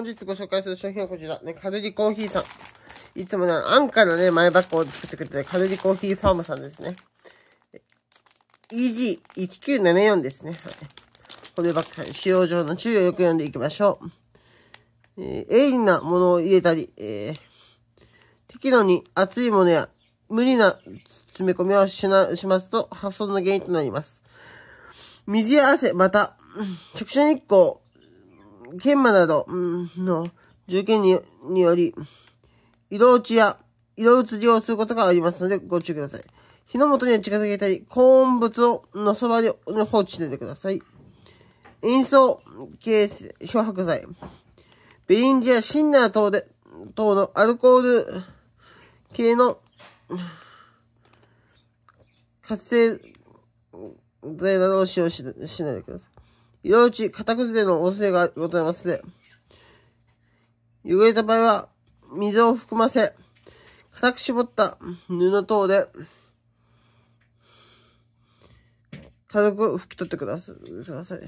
本日ご紹介する商品はこちら、ね、カルディコーヒーさん。いつもね、アンからね、マイバッグを作ってくれてるカルディコーヒーファームさんですね。EG1974 ですね。はい、こればっかり、使用上の注意をよく読んでいきましょう。えー、鋭利なものを入れたり、えー、適度に熱いものや無理な詰め込みをしな、しますと、破損の原因となります。水や汗、また、直射日光、研磨など、の条件により、色落ちや色移りをすることがありますのでご注意ください。火の元には近づけたり、高温物をのそばに放置していてください。塩素系漂白剤、ベリンジやシンナー等で、等のアルコール系の活性剤などを使用ししないでください。色打ち、型崩れの音声がございます。汚れた場合は、水を含ませ、固く絞った布等で、軽く拭き取ってください。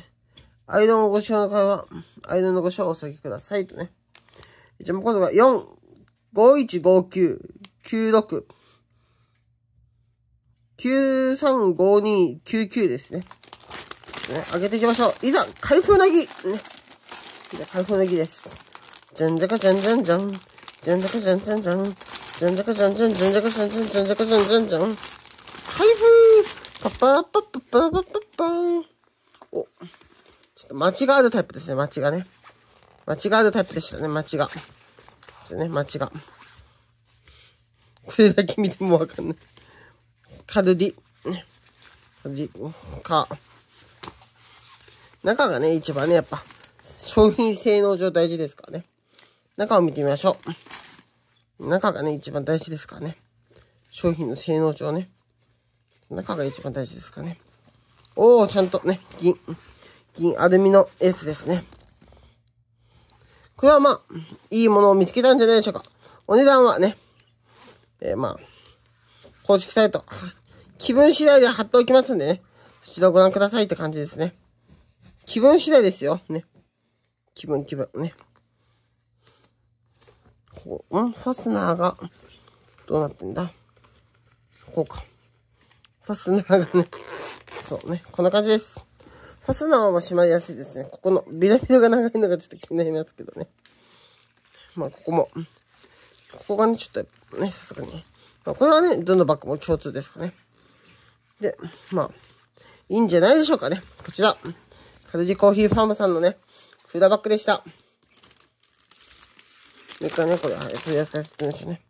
アイロンをご使用の方は、アイロンのご使用をお避けくださいとね。じゃあもう今度が4、5159、96、9352、99ですね。ね、上げていきましょう。いざ、開封なぎね。いざ、開封なぎです。じゃんじゃかじゃんじゃんじゃん。じゃんじゃかじゃんじゃんじゃん。じゃんじゃかじゃんじゃんじゃんじゃかじゃんじゃんじゃんじゃかじゃんじゃんじゃん。開封パパパパパパパパーお。ちょっと間違あるタイプですね、間違がね。間違あるタイプでしたね、間違が。ちょね、間違が。これだけ見てもわかんない。カルディ。カルディ。か。中がね、一番ね、やっぱ、商品性能上大事ですからね。中を見てみましょう。中がね、一番大事ですからね。商品の性能上ね。中が一番大事ですからね。おー、ちゃんとね、銀、銀アルミのースですね。これはまあ、いいものを見つけたんじゃないでしょうか。お値段はね、えー、まあ、公式サイト、気分次第で貼っておきますんでね、そちらご覧くださいって感じですね。気分次第ですよ。ね。気分気分ね。こう、んファスナーが、どうなってんだこうか。ファスナーがね、そうね、こんな感じです。ファスナーは閉まりやすいですね。ここのビラビラが長いのがちょっと気になりますけどね。まあ、ここも、ここがね、ちょっとね、さすがに。まあ、これはね、どのバッグも共通ですかね。で、まあ、いいんじゃないでしょうかね。こちら。カルジコーヒーファームさんのね、フードバッグでした。もう一回ね、これ、はい、取り扱い説明書ね。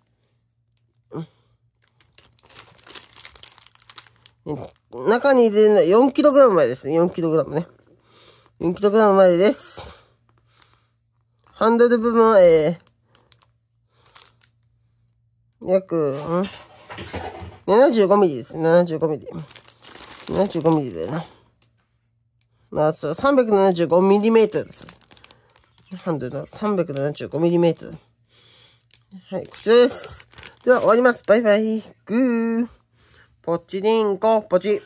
うん。中に入れるのは 4kg 前ですね。4kg ね。4kg 前です。ハンドル部分は、えー、約、うん ?75mm です。75mm。75mm だよな。まあ、375mm です。ハンドの 375mm。はい、こちらです。では終わります。バイバイ。グー。ポチリンコ、ポチ。